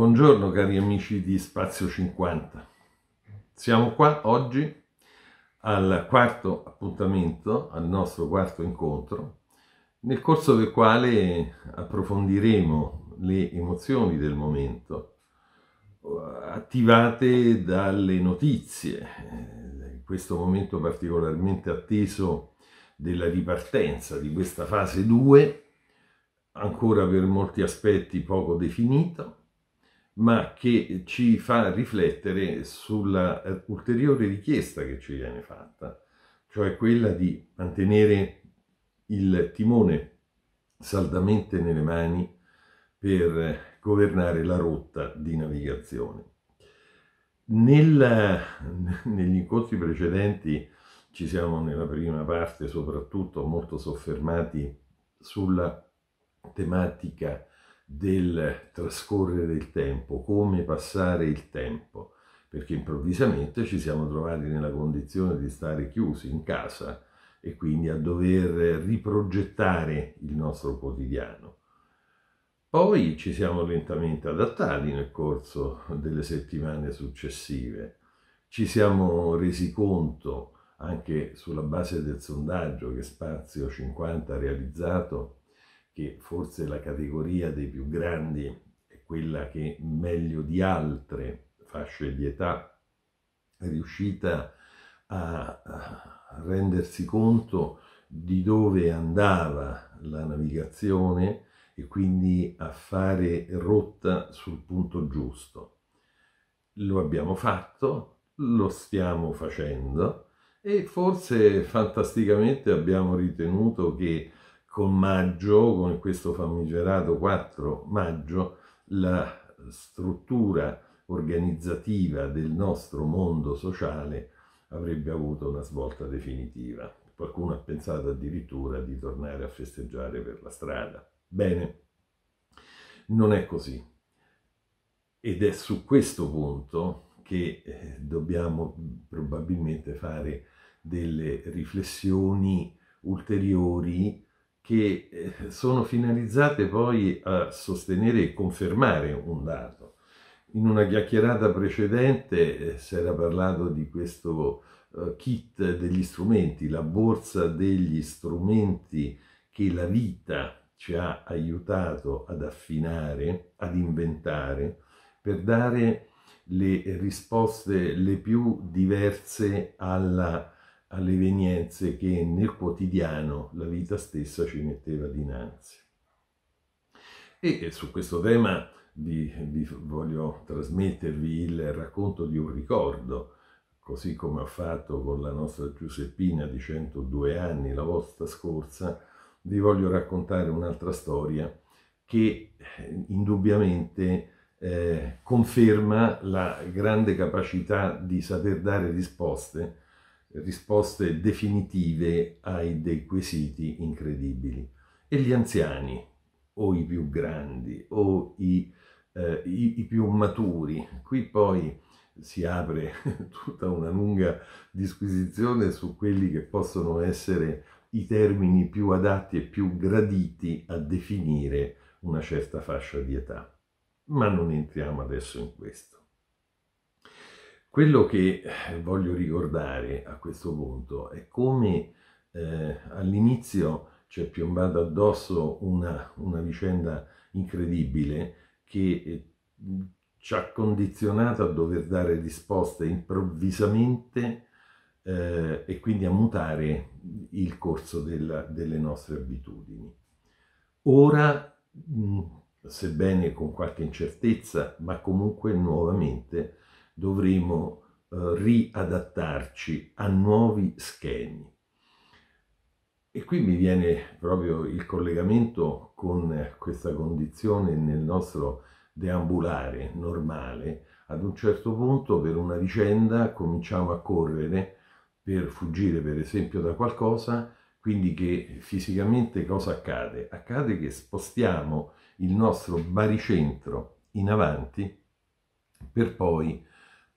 Buongiorno cari amici di Spazio 50. Siamo qua oggi al quarto appuntamento, al nostro quarto incontro, nel corso del quale approfondiremo le emozioni del momento eh, attivate dalle notizie, in eh, questo momento particolarmente atteso della ripartenza di questa fase 2, ancora per molti aspetti poco definita, ma che ci fa riflettere sulla eh, ulteriore richiesta che ci viene fatta, cioè quella di mantenere il timone saldamente nelle mani per governare la rotta di navigazione. Nella, negli incontri precedenti ci siamo nella prima parte soprattutto molto soffermati sulla tematica del trascorrere del tempo, come passare il tempo, perché improvvisamente ci siamo trovati nella condizione di stare chiusi in casa e quindi a dover riprogettare il nostro quotidiano. Poi ci siamo lentamente adattati nel corso delle settimane successive, ci siamo resi conto anche sulla base del sondaggio che Spazio 50 ha realizzato che forse la categoria dei più grandi è quella che meglio di altre fasce di età è riuscita a rendersi conto di dove andava la navigazione e quindi a fare rotta sul punto giusto. Lo abbiamo fatto, lo stiamo facendo e forse fantasticamente abbiamo ritenuto che con maggio, con questo famigerato 4 maggio, la struttura organizzativa del nostro mondo sociale avrebbe avuto una svolta definitiva. Qualcuno ha pensato addirittura di tornare a festeggiare per la strada. Bene, non è così. Ed è su questo punto che eh, dobbiamo probabilmente fare delle riflessioni ulteriori che eh, sono finalizzate poi a sostenere e confermare un dato. In una chiacchierata precedente eh, si era parlato di questo eh, kit degli strumenti, la borsa degli strumenti che la vita ci ha aiutato ad affinare, ad inventare, per dare le risposte le più diverse alla alle evenienze che nel quotidiano la vita stessa ci metteva dinanzi. E su questo tema vi, vi voglio trasmettervi il racconto di un ricordo, così come ho fatto con la nostra Giuseppina di 102 anni la volta scorsa, vi voglio raccontare un'altra storia che indubbiamente eh, conferma la grande capacità di saper dare risposte risposte definitive ai dei quesiti incredibili. E gli anziani, o i più grandi, o i, eh, i, i più maturi, qui poi si apre tutta una lunga disquisizione su quelli che possono essere i termini più adatti e più graditi a definire una certa fascia di età. Ma non entriamo adesso in questo. Quello che eh, voglio ricordare a questo punto è come eh, all'inizio ci è piombata addosso una, una, vicenda incredibile che eh, ci ha condizionato a dover dare risposte improvvisamente eh, e quindi a mutare il corso della, delle nostre abitudini. Ora, mh, sebbene con qualche incertezza, ma comunque nuovamente, dovremo eh, riadattarci a nuovi schemi. E qui mi viene proprio il collegamento con questa condizione nel nostro deambulare normale. Ad un certo punto per una vicenda cominciamo a correre per fuggire per esempio da qualcosa, quindi che fisicamente cosa accade? Accade che spostiamo il nostro baricentro in avanti per poi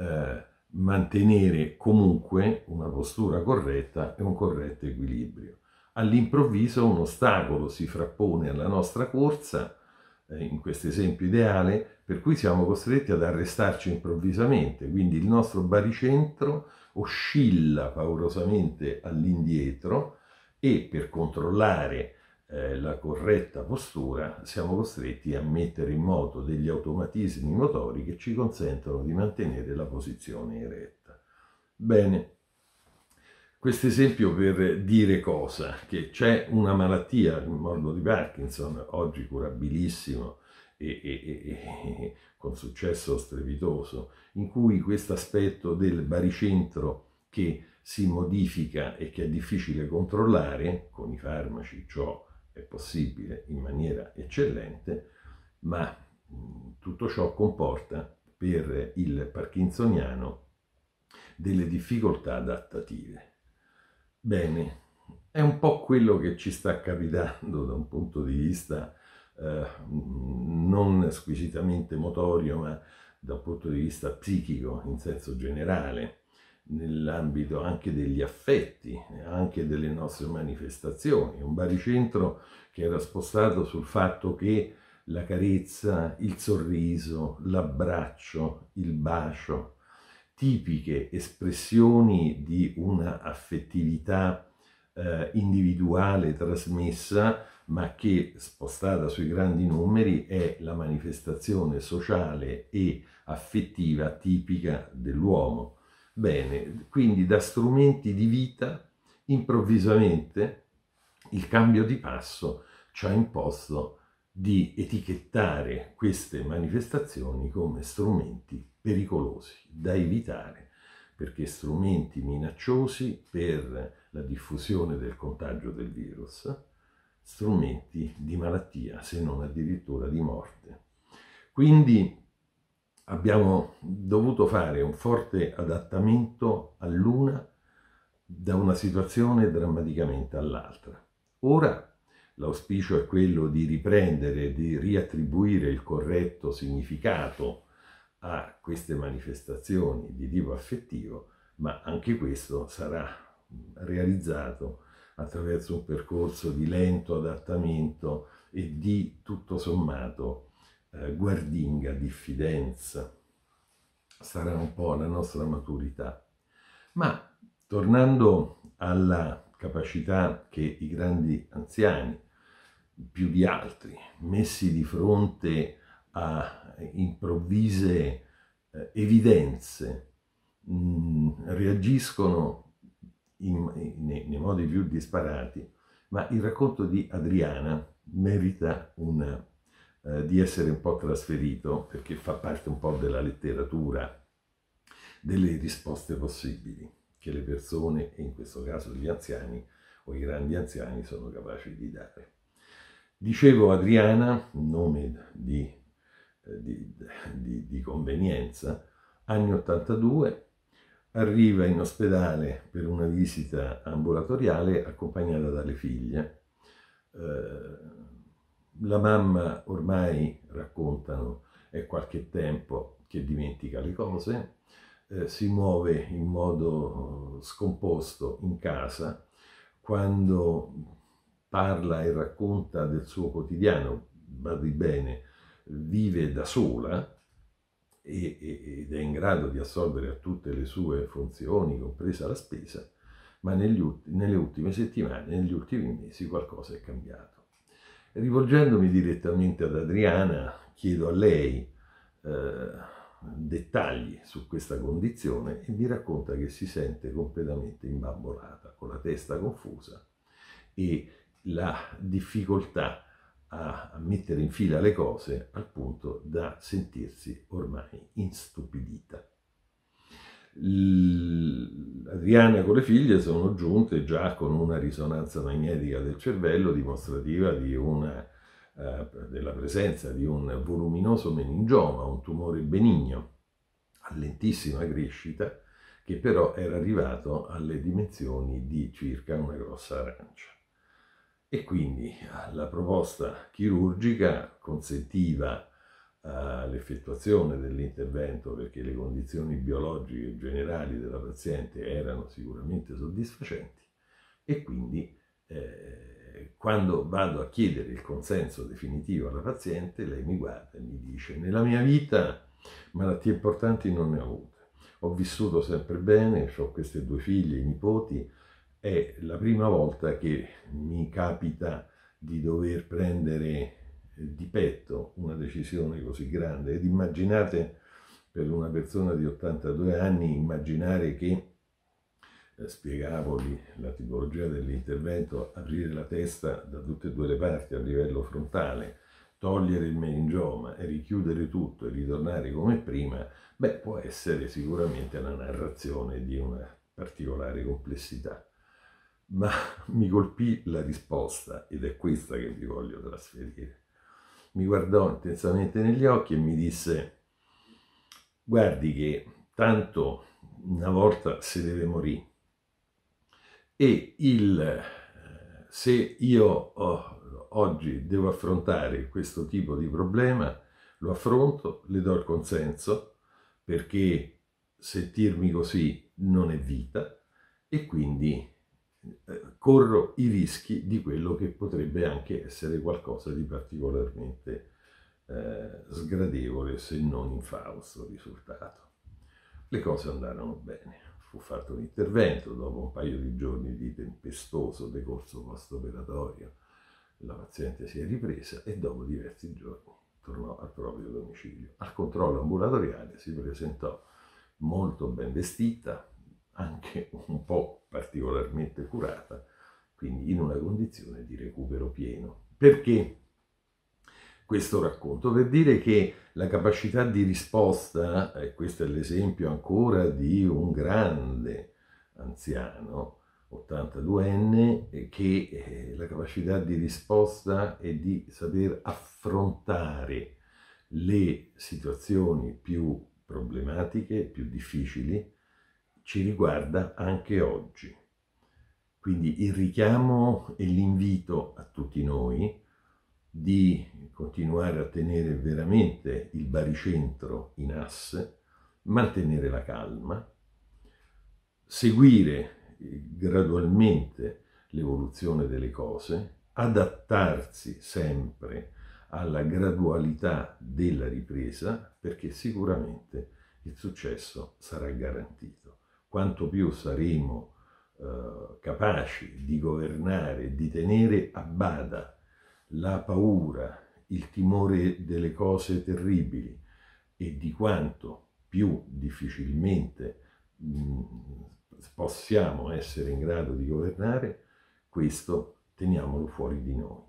eh, mantenere comunque una postura corretta e un corretto equilibrio. All'improvviso un ostacolo si frappone alla nostra corsa, eh, in questo esempio ideale, per cui siamo costretti ad arrestarci improvvisamente, quindi il nostro baricentro oscilla paurosamente all'indietro e per controllare eh, la corretta postura, siamo costretti a mettere in moto degli automatismi motori che ci consentono di mantenere la posizione eretta. Bene, questo esempio per dire cosa? Che c'è una malattia, il morbo di Parkinson, oggi curabilissimo, e, e, e, con successo strepitoso, in cui questo aspetto del baricentro che si modifica e che è difficile controllare, con i farmaci ciò è possibile in maniera eccellente, ma tutto ciò comporta per il parkinsoniano delle difficoltà adattative. Bene, è un po' quello che ci sta capitando da un punto di vista eh, non squisitamente motorio, ma da un punto di vista psichico in senso generale nell'ambito anche degli affetti, anche delle nostre manifestazioni. Un baricentro che era spostato sul fatto che la carezza, il sorriso, l'abbraccio, il bacio, tipiche espressioni di una affettività eh, individuale trasmessa, ma che spostata sui grandi numeri è la manifestazione sociale e affettiva tipica dell'uomo. Bene, quindi da strumenti di vita, improvvisamente il cambio di passo ci ha imposto di etichettare queste manifestazioni come strumenti pericolosi, da evitare, perché strumenti minacciosi per la diffusione del contagio del virus, strumenti di malattia, se non addirittura di morte. Quindi abbiamo dovuto fare un forte adattamento all'una da una situazione drammaticamente all'altra. Ora l'auspicio è quello di riprendere, di riattribuire il corretto significato a queste manifestazioni di tipo affettivo, ma anche questo sarà realizzato attraverso un percorso di lento adattamento e di tutto sommato eh, guardinga, diffidenza, sarà un po' la nostra maturità. Ma tornando alla capacità che i grandi anziani, più di altri, messi di fronte a improvvise eh, evidenze, mh, mm, reagiscono in, in, nei, nei modi più disparati, ma il racconto di Adriana merita una eh, di essere un po' trasferito perché fa parte un po' della letteratura, delle risposte possibili che le persone, e in questo caso gli anziani o i grandi anziani, sono capaci di dare. Dicevo Adriana, nome di, eh, di, di, di convenienza, anni 82, arriva in ospedale per una visita ambulatoriale accompagnata dalle figlie. Eh, la mamma ormai, raccontano, è qualche tempo che dimentica le cose, eh, si muove in modo eh, scomposto in casa, quando parla e racconta del suo quotidiano, badi bene, vive da sola, ed è in grado di assolvere a tutte le sue funzioni, compresa la spesa, ma negli, nelle ultime settimane, negli ultimi mesi qualcosa è cambiato. Rivolgendomi direttamente ad Adriana, chiedo a lei eh, dettagli su questa condizione e mi racconta che si sente completamente imbambolata, con la testa confusa e la difficoltà a mettere in fila le cose al punto da sentirsi ormai instupidita. Adriana con le figlie sono giunte già con una risonanza magnetica del cervello dimostrativa di una, eh, della presenza di un voluminoso meningioma, un tumore benigno a lentissima crescita che però era arrivato alle dimensioni di circa una grossa arancia. E quindi la proposta chirurgica consentiva all'effettuazione dell'intervento perché le condizioni biologiche generali della paziente erano sicuramente soddisfacenti e quindi eh, quando vado a chiedere il consenso definitivo alla paziente lei mi guarda e mi dice nella mia vita malattie importanti non ne ho avute, ho vissuto sempre bene, ho queste due figlie, i nipoti, è la prima volta che mi capita di dover prendere eh, di petto una decisione così grande ed immaginate per una persona di 82 anni immaginare che eh, la tipologia dell'intervento aprire la testa da tutte e due le parti a livello frontale togliere il meningioma e richiudere tutto e ritornare come prima beh può essere sicuramente la narrazione di una particolare complessità ma mi colpì la risposta ed è questa che vi voglio trasferire mi guardò intensamente negli occhi e mi disse, guardi che tanto una volta si deve morire. E il, se io oh, oggi devo affrontare questo tipo di problema, lo affronto, le do il consenso, perché sentirmi così non è vita, e quindi eh, corro i rischi di quello che potrebbe anche essere qualcosa di particolarmente eh, sgradevole se non infausto risultato. Le cose andarono bene. Fu fatto un intervento dopo un paio di giorni di tempestoso decorso post-operatorio. La paziente si è ripresa e dopo diversi giorni tornò al proprio domicilio. Al controllo ambulatoriale si presentò molto ben vestita, anche un po' particolarmente curata, quindi in una condizione di recupero pieno. Perché questo racconto? Per dire che la capacità di risposta, e questo è l'esempio ancora di un grande anziano, 82enne, che eh, la capacità di risposta è di saper affrontare le situazioni più problematiche, più difficili, ci riguarda anche oggi. Quindi il richiamo e l'invito a tutti noi di continuare a tenere veramente il baricentro in asse, mantenere la calma, seguire eh, gradualmente l'evoluzione delle cose, adattarsi sempre alla gradualità della ripresa perché sicuramente il successo sarà garantito quanto più saremo eh, capaci di governare, di tenere a bada la paura, il timore delle cose terribili e di quanto più difficilmente mh, possiamo essere in grado di governare, questo teniamolo fuori di noi.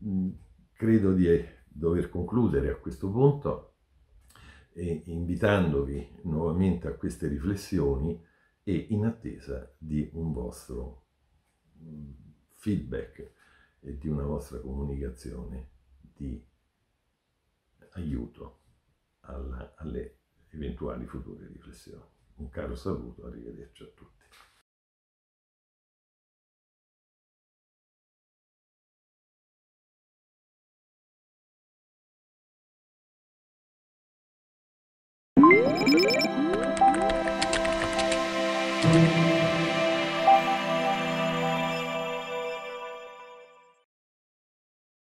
Mh, credo di eh, dover concludere a questo punto e invitandovi nuovamente a queste riflessioni e in attesa di un vostro mm, feedback e di una vostra comunicazione di aiuto alla, alle eventuali future riflessioni. Un caro saluto, arrivederci a tutti.